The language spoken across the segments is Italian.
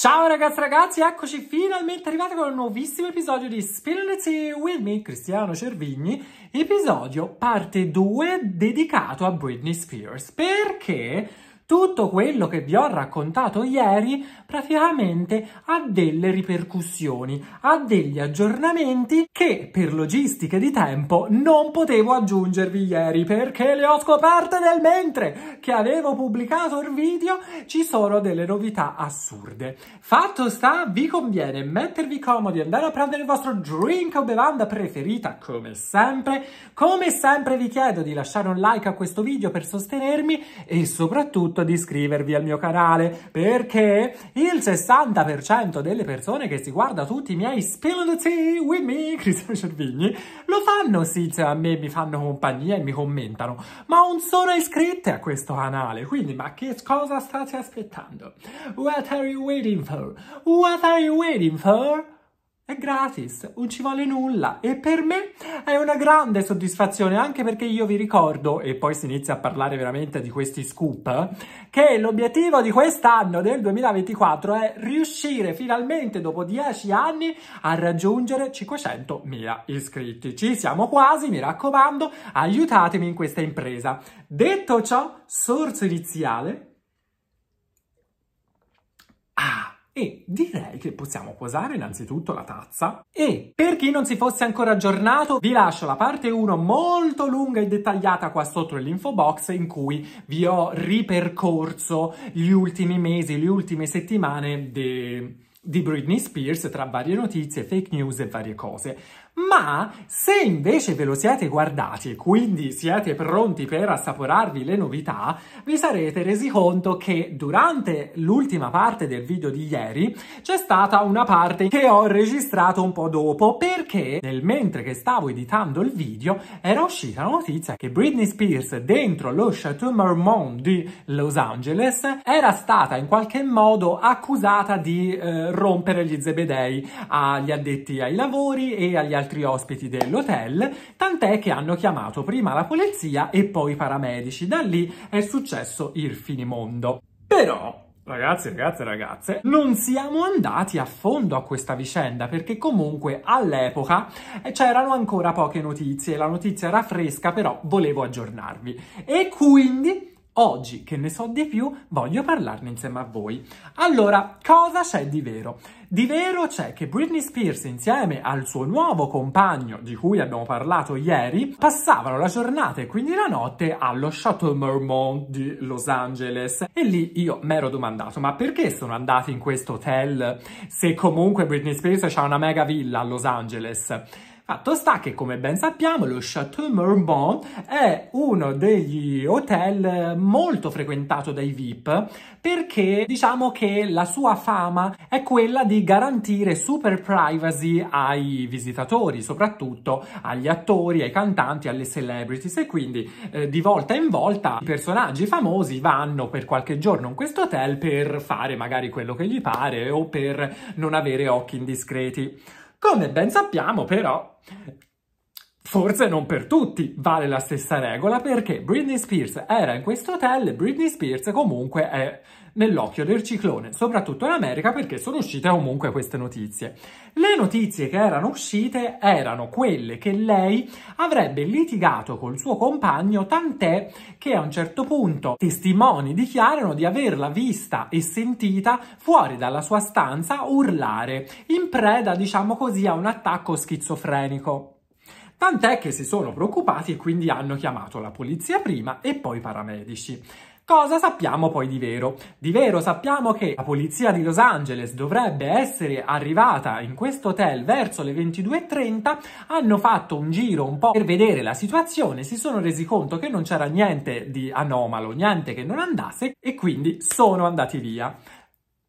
Ciao ragazzi ragazzi, eccoci finalmente arrivati con un nuovissimo episodio di Spillity with me, Cristiano Cervigni, episodio parte 2 dedicato a Britney Spears, perché tutto quello che vi ho raccontato ieri praticamente ha delle ripercussioni, ha degli aggiornamenti che per logistiche di tempo non potevo aggiungervi ieri perché le ho scoperte nel mentre che avevo pubblicato il video, ci sono delle novità assurde. Fatto sta, vi conviene mettervi comodi, andare a prendere il vostro drink o bevanda preferita come sempre. Come sempre vi chiedo di lasciare un like a questo video per sostenermi e soprattutto soprattutto di iscrivervi al mio canale perché il 60% delle persone che si guarda tutti i miei Spill the Tea with me, Cristiano Cervigni, lo fanno sì cioè, a me, mi fanno compagnia e mi commentano, ma non sono iscritte a questo canale, quindi ma che cosa state aspettando? What are you waiting for? What are you waiting for? È gratis, non ci vale nulla e per me è una grande soddisfazione anche perché io vi ricordo, e poi si inizia a parlare veramente di questi scoop, che l'obiettivo di quest'anno del 2024 è riuscire finalmente dopo 10 anni a raggiungere 500.000 iscritti. Ci siamo quasi, mi raccomando, aiutatemi in questa impresa. Detto ciò, sorso iniziale. Ah! E direi che possiamo posare innanzitutto la tazza. E per chi non si fosse ancora aggiornato, vi lascio la parte 1 molto lunga e dettagliata qua sotto nell'info box in cui vi ho ripercorso gli ultimi mesi, le ultime settimane de... di Britney Spears tra varie notizie, fake news e varie cose. Ma se invece ve lo siete guardati e quindi siete pronti per assaporarvi le novità, vi sarete resi conto che durante l'ultima parte del video di ieri c'è stata una parte che ho registrato un po' dopo perché nel mentre che stavo editando il video era uscita la notizia che Britney Spears dentro lo Chateau Marmont di Los Angeles era stata in qualche modo accusata di eh, rompere gli zebedei agli addetti ai lavori e agli altri altri ospiti dell'hotel, tant'è che hanno chiamato prima la polizia e poi i paramedici. Da lì è successo il finimondo. Però Ragazzi, ragazze, ragazze, non siamo andati a fondo a questa vicenda perché comunque all'epoca eh, c'erano ancora poche notizie, la notizia era fresca però volevo aggiornarvi e quindi oggi che ne so di più voglio parlarne insieme a voi. Allora, cosa c'è di vero? Di vero c'è che Britney Spears insieme al suo nuovo compagno di cui abbiamo parlato ieri passavano la giornata e quindi la notte allo Chateau Marmont di Los Angeles e lì io mi ero domandato ma perché sono andati in questo hotel se comunque Britney Spears ha una mega villa a Los Angeles? Fatto sta che, come ben sappiamo, lo Chateau Mourbon è uno degli hotel molto frequentato dai VIP perché diciamo che la sua fama è quella di garantire super privacy ai visitatori, soprattutto agli attori, ai cantanti, alle celebrities e quindi eh, di volta in volta i personaggi famosi vanno per qualche giorno in questo hotel per fare magari quello che gli pare o per non avere occhi indiscreti. Come ben sappiamo, però, Forse non per tutti vale la stessa regola perché Britney Spears era in questo hotel e Britney Spears comunque è nell'occhio del ciclone, soprattutto in America perché sono uscite comunque queste notizie. Le notizie che erano uscite erano quelle che lei avrebbe litigato col suo compagno tant'è che a un certo punto testimoni dichiarano di averla vista e sentita fuori dalla sua stanza urlare in preda diciamo così a un attacco schizofrenico. Tant'è che si sono preoccupati e quindi hanno chiamato la polizia prima e poi i paramedici. Cosa sappiamo poi di vero? Di vero sappiamo che la polizia di Los Angeles dovrebbe essere arrivata in questo hotel verso le 22.30, hanno fatto un giro un po' per vedere la situazione, si sono resi conto che non c'era niente di anomalo, niente che non andasse e quindi sono andati via.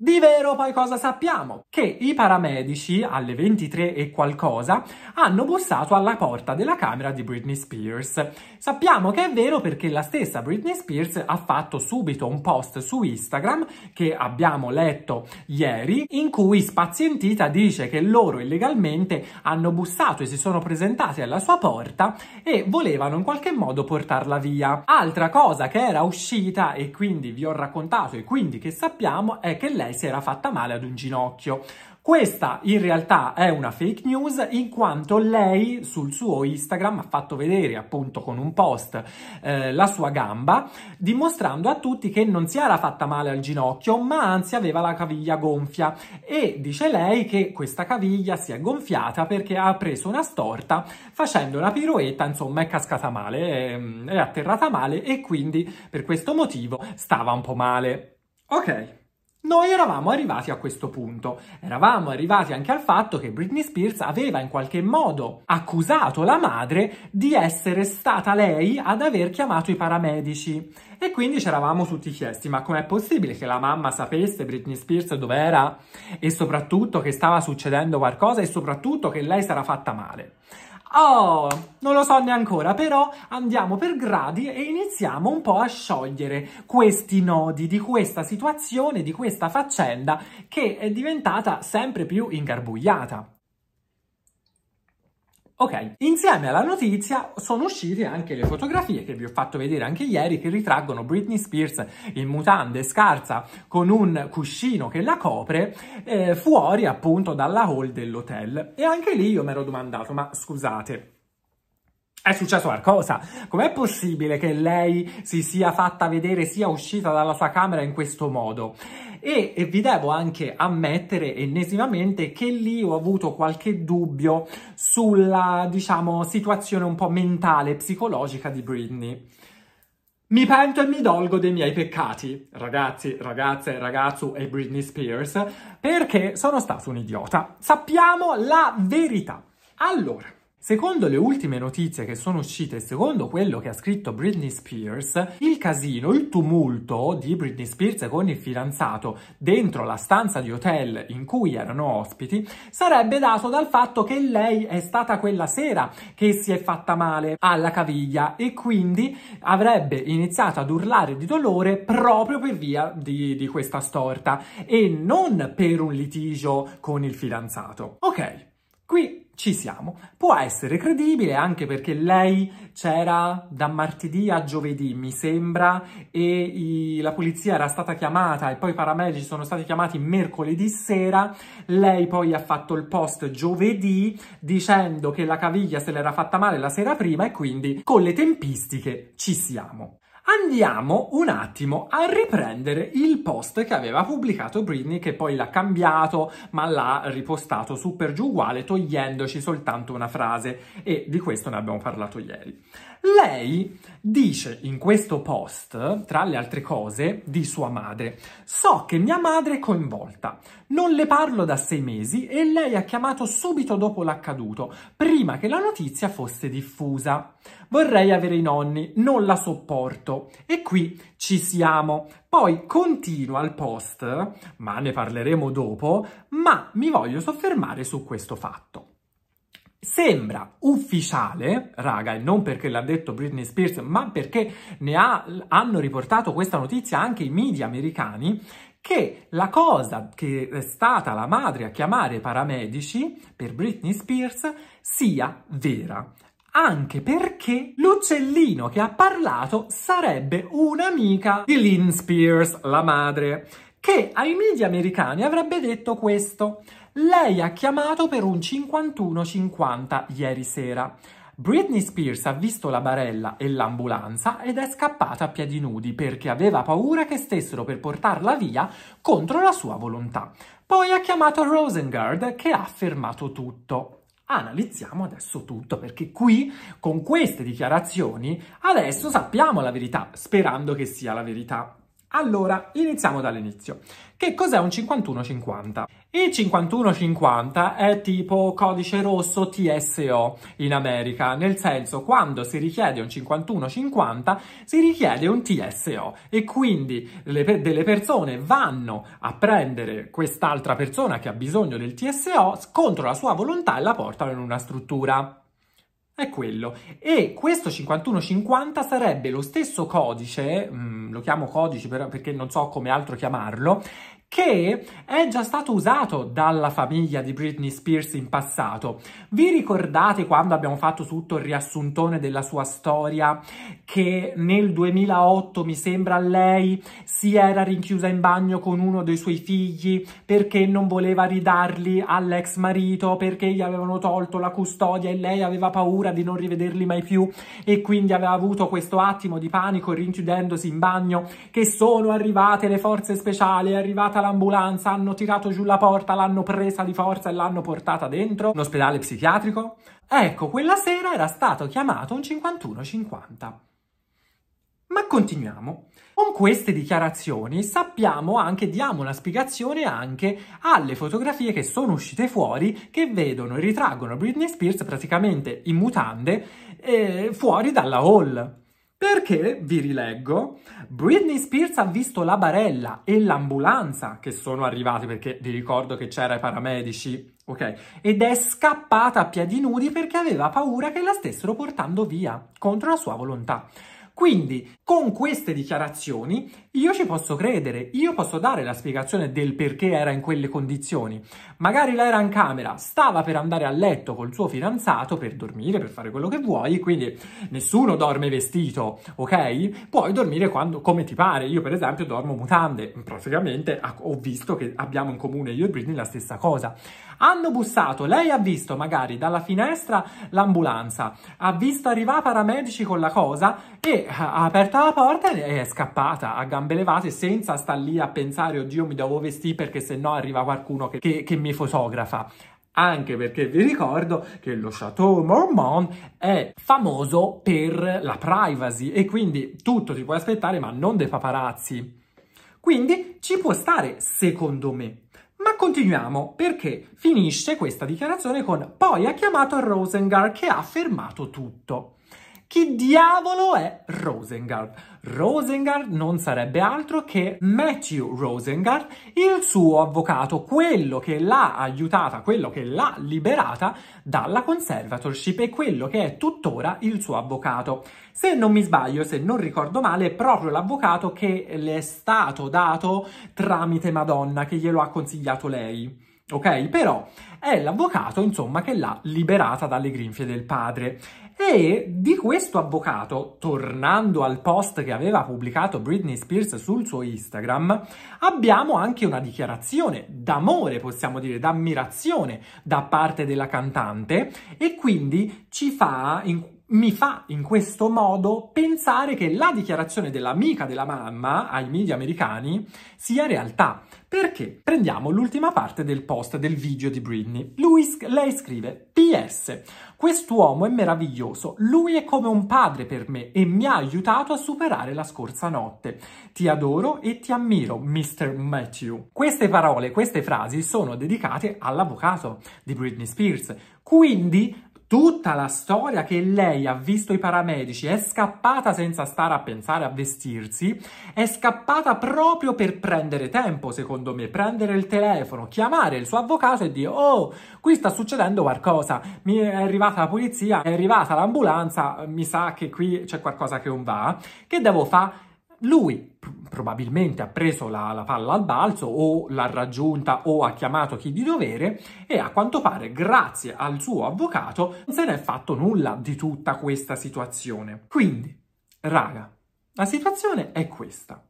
Di vero poi cosa sappiamo? Che i paramedici alle 23 e qualcosa hanno bussato alla porta della camera di Britney Spears. Sappiamo che è vero perché la stessa Britney Spears ha fatto subito un post su Instagram che abbiamo letto ieri in cui spazientita dice che loro illegalmente hanno bussato e si sono presentati alla sua porta e volevano in qualche modo portarla via. Altra cosa che era uscita e quindi vi ho raccontato e quindi che sappiamo è che lei lei si era fatta male ad un ginocchio. Questa in realtà è una fake news in quanto lei sul suo Instagram ha fatto vedere appunto con un post eh, la sua gamba dimostrando a tutti che non si era fatta male al ginocchio ma anzi aveva la caviglia gonfia e dice lei che questa caviglia si è gonfiata perché ha preso una storta facendo una piroetta insomma è cascata male è, è atterrata male e quindi per questo motivo stava un po' male. Ok. Noi eravamo arrivati a questo punto, eravamo arrivati anche al fatto che Britney Spears aveva in qualche modo accusato la madre di essere stata lei ad aver chiamato i paramedici e quindi ci eravamo tutti chiesti ma com'è possibile che la mamma sapesse Britney Spears dov'era e soprattutto che stava succedendo qualcosa e soprattutto che lei sarà fatta male. Oh, non lo so neanche ancora, però andiamo per gradi e iniziamo un po' a sciogliere questi nodi di questa situazione, di questa faccenda che è diventata sempre più ingarbugliata. Ok, insieme alla notizia sono uscite anche le fotografie che vi ho fatto vedere anche ieri che ritraggono Britney Spears in mutande scarsa con un cuscino che la copre eh, fuori appunto dalla hall dell'hotel. E anche lì io mi ero domandato, ma scusate, è successo qualcosa. Com'è possibile che lei si sia fatta vedere, sia uscita dalla sua camera in questo modo? e, e vi devo anche ammettere ennesimamente che lì ho avuto qualche dubbio sulla, diciamo, situazione un po' mentale psicologica di Britney. Mi pento e mi dolgo dei miei peccati, ragazzi, ragazze, ragazzo e Britney Spears, perché sono stato un idiota. Sappiamo la verità. Allora, Secondo le ultime notizie che sono uscite secondo quello che ha scritto Britney Spears, il casino, il tumulto di Britney Spears con il fidanzato dentro la stanza di hotel in cui erano ospiti sarebbe dato dal fatto che lei è stata quella sera che si è fatta male alla caviglia e quindi avrebbe iniziato ad urlare di dolore proprio per via di, di questa storta e non per un litigio con il fidanzato. Ok, qui ci siamo. Può essere credibile anche perché lei c'era da martedì a giovedì, mi sembra, e i, la polizia era stata chiamata e poi i paramedici sono stati chiamati mercoledì sera. Lei poi ha fatto il post giovedì dicendo che la caviglia se l'era fatta male la sera prima e quindi con le tempistiche ci siamo andiamo un attimo a riprendere il post che aveva pubblicato Britney che poi l'ha cambiato ma l'ha ripostato super giù uguale togliendoci soltanto una frase e di questo ne abbiamo parlato ieri. Lei dice in questo post, tra le altre cose, di sua madre, so che mia madre è coinvolta, non le parlo da sei mesi e lei ha chiamato subito dopo l'accaduto, prima che la notizia fosse diffusa. Vorrei avere i nonni, non la sopporto. E qui ci siamo. Poi continua il post, ma ne parleremo dopo, ma mi voglio soffermare su questo fatto. Sembra ufficiale, raga, e non perché l'ha detto Britney Spears, ma perché ne ha, hanno riportato questa notizia anche i media americani, che la cosa che è stata la madre a chiamare i paramedici per Britney Spears sia vera. Anche perché l'uccellino che ha parlato sarebbe un'amica di Lynn Spears, la madre, che ai media americani avrebbe detto questo. Lei ha chiamato per un 51-50 ieri sera. Britney Spears ha visto la barella e l'ambulanza ed è scappata a piedi nudi perché aveva paura che stessero per portarla via contro la sua volontà. Poi ha chiamato Rosengard che ha affermato tutto. Analizziamo adesso tutto perché qui, con queste dichiarazioni, adesso sappiamo la verità, sperando che sia la verità. Allora, iniziamo dall'inizio. Che cos'è un 5150? Il 5150 è tipo codice rosso TSO in America, nel senso quando si richiede un 5150 si richiede un TSO e quindi le, delle persone vanno a prendere quest'altra persona che ha bisogno del TSO contro la sua volontà e la portano in una struttura è quello. E questo 5150 sarebbe lo stesso codice, mh, mm, lo chiamo codice per, perché non so come altro chiamarlo, che è già stato usato dalla famiglia di Britney Spears in passato. Vi ricordate quando abbiamo fatto tutto il riassuntone della sua storia che nel 2008, mi sembra, lei si era rinchiusa in bagno con uno dei suoi figli perché non voleva ridarli all'ex marito, perché gli avevano tolto la custodia e lei aveva paura di non rivederli mai più e quindi aveva avuto questo attimo di panico rinchiudendosi in bagno che sono arrivate le forze speciali, è arrivata chiamata l'ambulanza, hanno tirato giù la porta, l'hanno presa di forza e l'hanno portata dentro un ospedale psichiatrico. Ecco, quella sera era stato chiamato un 5150. Ma continuiamo. Con queste dichiarazioni sappiamo anche, diamo una spiegazione anche alle fotografie che sono uscite fuori che vedono e ritraggono Britney Spears praticamente in mutande eh, fuori dalla hall. Perché, vi rileggo, Britney Spears ha visto la barella e l'ambulanza che sono arrivati, perché vi ricordo che c'era i paramedici, ok? Ed è scappata a piedi nudi perché aveva paura che la stessero portando via, contro la sua volontà. Quindi, con queste dichiarazioni, io ci posso credere, io posso dare la spiegazione del perché era in quelle condizioni. Magari lei era in camera, stava per andare a letto col suo fidanzato per dormire, per fare quello che vuoi, quindi nessuno dorme vestito, ok? Puoi dormire quando, come ti pare. Io, per esempio, dormo mutande. Praticamente ho visto che abbiamo in comune io e Britney la stessa cosa. Hanno bussato, lei ha visto magari dalla finestra l'ambulanza, ha visto arrivare paramedici con la cosa e ha aperto la porta e è scappata a gambe levate senza star lì a pensare oddio mi devo vestire perché se no arriva qualcuno che, che, che mi fotografa anche perché vi ricordo che lo Chateau Mormon è famoso per la privacy e quindi tutto ti puoi aspettare ma non dei paparazzi. Quindi ci può stare, secondo me. Ma continuiamo, perché finisce questa dichiarazione con poi ha chiamato il Rosengar che ha fermato tutto. Chi diavolo è Rosengard? Rosengard non sarebbe altro che Matthew Rosengard, il suo avvocato, quello che l'ha aiutata, quello che l'ha liberata dalla conservatorship e quello che è tuttora il suo avvocato. Se non mi sbaglio, se non ricordo male, è proprio l'avvocato che le è stato dato tramite Madonna, che glielo ha consigliato lei ok? Però è l'avvocato, insomma, che l'ha liberata dalle grinfie del padre. E di questo avvocato, tornando al post che aveva pubblicato Britney Spears sul suo Instagram, abbiamo anche una dichiarazione d'amore, possiamo dire, d'ammirazione da parte della cantante e quindi ci fa in mi fa in questo modo pensare che la dichiarazione dell'amica della mamma ai media americani sia realtà. Perché? Prendiamo l'ultima parte del post del video di Britney. Lui, lei scrive PS, quest'uomo è meraviglioso, lui è come un padre per me e mi ha aiutato a superare la scorsa notte. Ti adoro e ti ammiro, Mr. Matthew. Queste parole, queste frasi sono dedicate all'avvocato di Britney Spears. Quindi tutta la storia che lei ha visto i paramedici, è scappata senza stare a pensare a vestirsi, è scappata proprio per prendere tempo, secondo me, prendere il telefono, chiamare il suo avvocato e dire oh, qui sta succedendo qualcosa, mi è arrivata la polizia, è arrivata l'ambulanza, mi sa che qui c'è qualcosa che non va, che devo fare? lui probabilmente ha preso la, la, palla al balzo o l'ha raggiunta o ha chiamato chi di dovere e a quanto pare grazie al suo avvocato non se ne è fatto nulla di tutta questa situazione. Quindi, raga, la situazione è questa.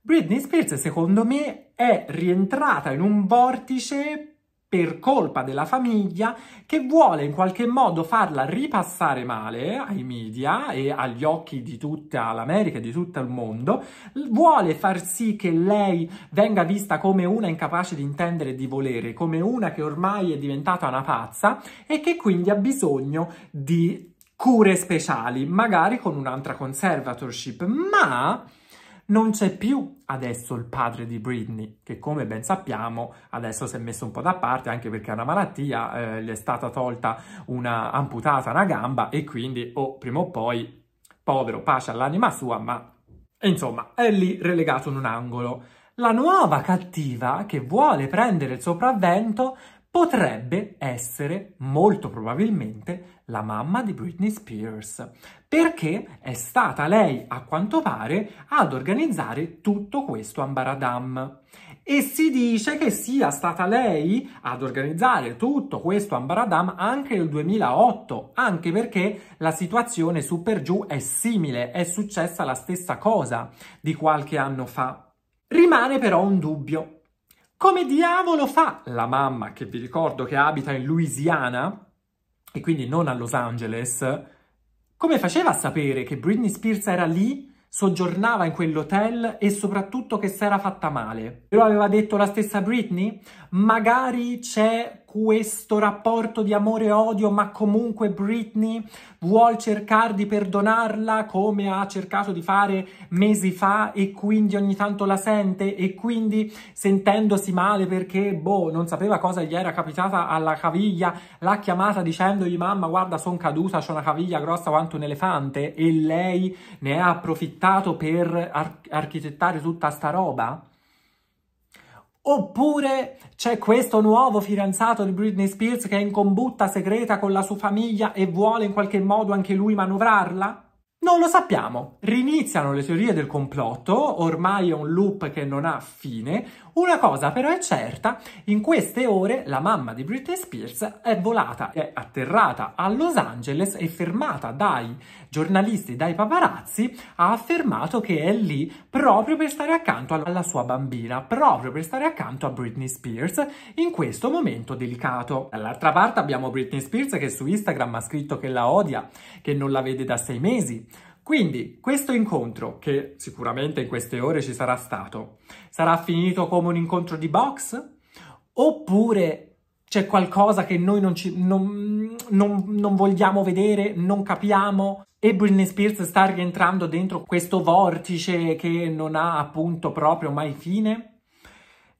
Britney Spears secondo me è rientrata in un vortice per colpa della famiglia che vuole in qualche modo farla ripassare male ai media e agli occhi di tutta l'America e di tutto il mondo, vuole far sì che lei venga vista come una incapace di intendere e di volere, come una che ormai è diventata una pazza e che quindi ha bisogno di cure speciali, magari con un'altra conservatorship, ma non c'è più adesso il padre di Britney, che come ben sappiamo adesso si è messo un po' da parte anche perché ha una malattia, eh, gli è stata tolta una amputata una gamba e quindi o oh, prima o poi, povero, pace all'anima sua, ma insomma è lì relegato in un angolo. La nuova cattiva che vuole prendere il sopravvento potrebbe essere molto probabilmente la mamma di Britney Spears, perché è stata lei, a quanto pare, ad organizzare tutto questo ambaradam. E si dice che sia stata lei ad organizzare tutto questo ambaradam anche nel 2008, anche perché la situazione su per giù è simile, è successa la stessa cosa di qualche anno fa. Rimane però un dubbio, come diavolo fa la mamma, che vi ricordo che abita in Louisiana, e quindi non a Los Angeles, come faceva a sapere che Britney Spears era lì soggiornava in quell'hotel e soprattutto che si era fatta male. Però aveva detto la stessa Britney? Magari c'è questo rapporto di amore e odio, ma comunque Britney vuole cercare di perdonarla come ha cercato di fare mesi fa e quindi ogni tanto la sente e quindi sentendosi male perché, boh, non sapeva cosa gli era capitata alla caviglia, l'ha chiamata dicendogli mamma guarda sono caduta, c'ho una caviglia grossa quanto un elefante e lei ne ha approfittato per ar architettare tutta sta roba? Oppure c'è questo nuovo fidanzato di Britney Spears che è in combutta segreta con la sua famiglia e vuole in qualche modo anche lui manovrarla? Non lo sappiamo. Riniziano le teorie del complotto, ormai è un loop che non ha fine. Una cosa però è certa, in queste ore la mamma di Britney Spears è volata, è atterrata a Los Angeles e fermata dai giornalisti, dai paparazzi, ha affermato che è lì proprio per stare accanto alla sua bambina, proprio per stare accanto a Britney Spears in questo momento delicato. Dall'altra parte abbiamo Britney Spears che su Instagram ha scritto che la odia, che non la vede da sei mesi, quindi questo incontro, che sicuramente in queste ore ci sarà stato, sarà finito come un incontro di box? Oppure c'è qualcosa che noi non, ci, non, non, non, vogliamo vedere, non capiamo. E Britney Spears sta rientrando dentro questo vortice che non ha appunto proprio mai fine.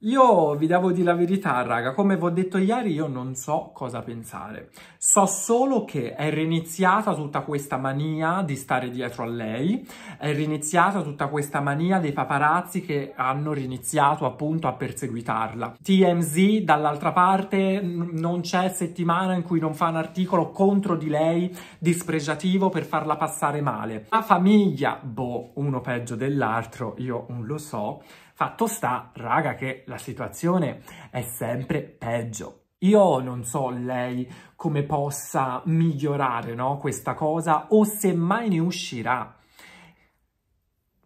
Io vi devo dire la verità, raga, come vi ho detto ieri io non so cosa pensare. So solo che è riniziata tutta questa mania di stare dietro a lei, è riniziata tutta questa mania dei paparazzi che hanno riniziato appunto a perseguitarla. TMZ dall'altra parte non c'è settimana in cui non fa un articolo contro di lei dispregiativo per farla passare male. La famiglia, boh, uno peggio dell'altro, io non lo so Fatto sta, raga, che la situazione è sempre peggio. Io non so lei come possa migliorare no, questa cosa o se mai ne uscirà.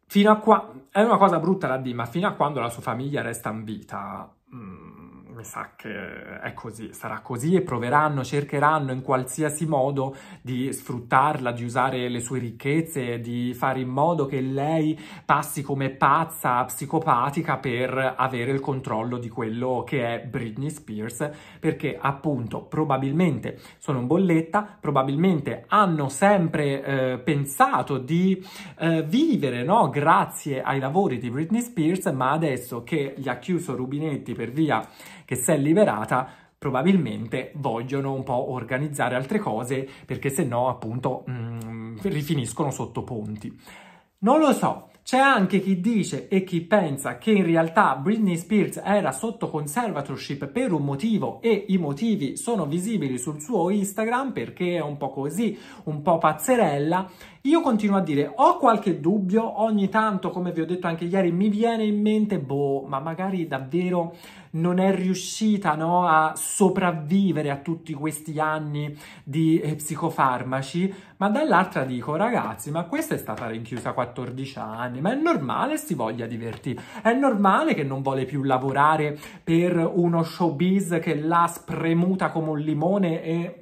Fino a qua è una cosa brutta da dire, ma fino a quando la sua famiglia resta in vita. Mm mi sa che è così, sarà così e proveranno, cercheranno in qualsiasi modo di sfruttarla, di usare le sue ricchezze, di fare in modo che lei passi come pazza, psicopatica per avere il controllo di quello che è Britney Spears, perché appunto probabilmente sono in bolletta, probabilmente hanno sempre eh, pensato di eh, vivere no? grazie ai lavori di Britney Spears, ma adesso che gli ha chiuso Rubinetti per via che si è liberata probabilmente vogliono un po' organizzare altre cose perché se no appunto mm, rifiniscono sotto ponti. Non lo so, c'è anche chi dice e chi pensa che in realtà Britney Spears era sotto conservatorship per un motivo e i motivi sono visibili sul suo Instagram perché è un po' così, un po' pazzerella. Io continuo a dire, ho qualche dubbio, ogni tanto, come vi ho detto anche ieri, mi viene in mente, boh, ma magari davvero non è riuscita no, a sopravvivere a tutti questi anni di eh, psicofarmaci, ma dall'altra dico ragazzi, ma questa è stata rinchiusa a 14 anni, ma è normale si voglia divertire, è normale che non vuole più lavorare per uno showbiz che l'ha spremuta come un limone e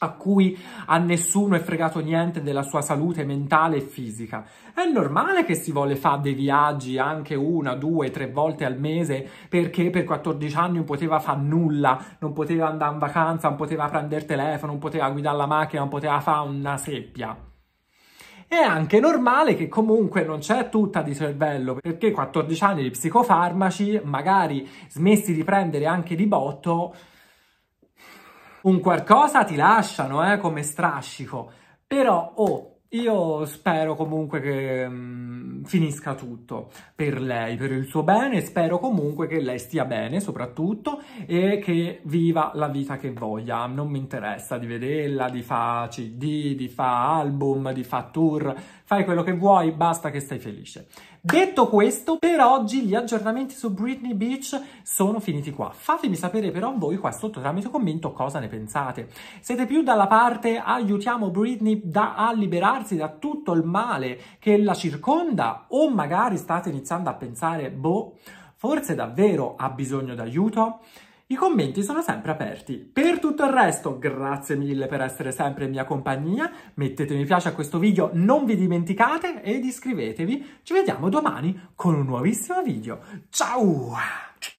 a cui a nessuno è fregato niente della sua salute mentale e fisica. È normale che si voglia fare dei viaggi anche una, due, tre volte al mese perché per 14 anni non poteva fare nulla, non poteva andare in vacanza, non poteva prendere telefono, non poteva guidare la macchina, non poteva fare una seppia. È anche normale che comunque non c'è tutta di cervello, perché 14 anni di psicofarmaci, magari smessi di prendere anche di botto, un qualcosa ti lasciano, eh, come strascico. Però, oh, io spero comunque che mh, mm, finisca tutto per lei, per il suo bene, spero comunque che lei stia bene soprattutto e che viva la vita che voglia. Non mi interessa di vederla, di fa CD, di fa album, di fa tour, fai quello che vuoi, basta che stai felice. Detto questo, per oggi gli aggiornamenti su Britney Beach sono finiti qua. Fatemi sapere però voi qua sotto tramite commento cosa ne pensate. Siete più dalla parte aiutiamo Britney da, a liberarsi da tutto il male che la circonda o magari state iniziando a pensare, boh, forse davvero ha bisogno d'aiuto? I commenti sono sempre aperti. Per tutto il resto, grazie mille per essere sempre in mia compagnia, mettete mi piace a questo video, non vi dimenticate ed iscrivetevi. Ci vediamo domani con un nuovissimo video. Ciao!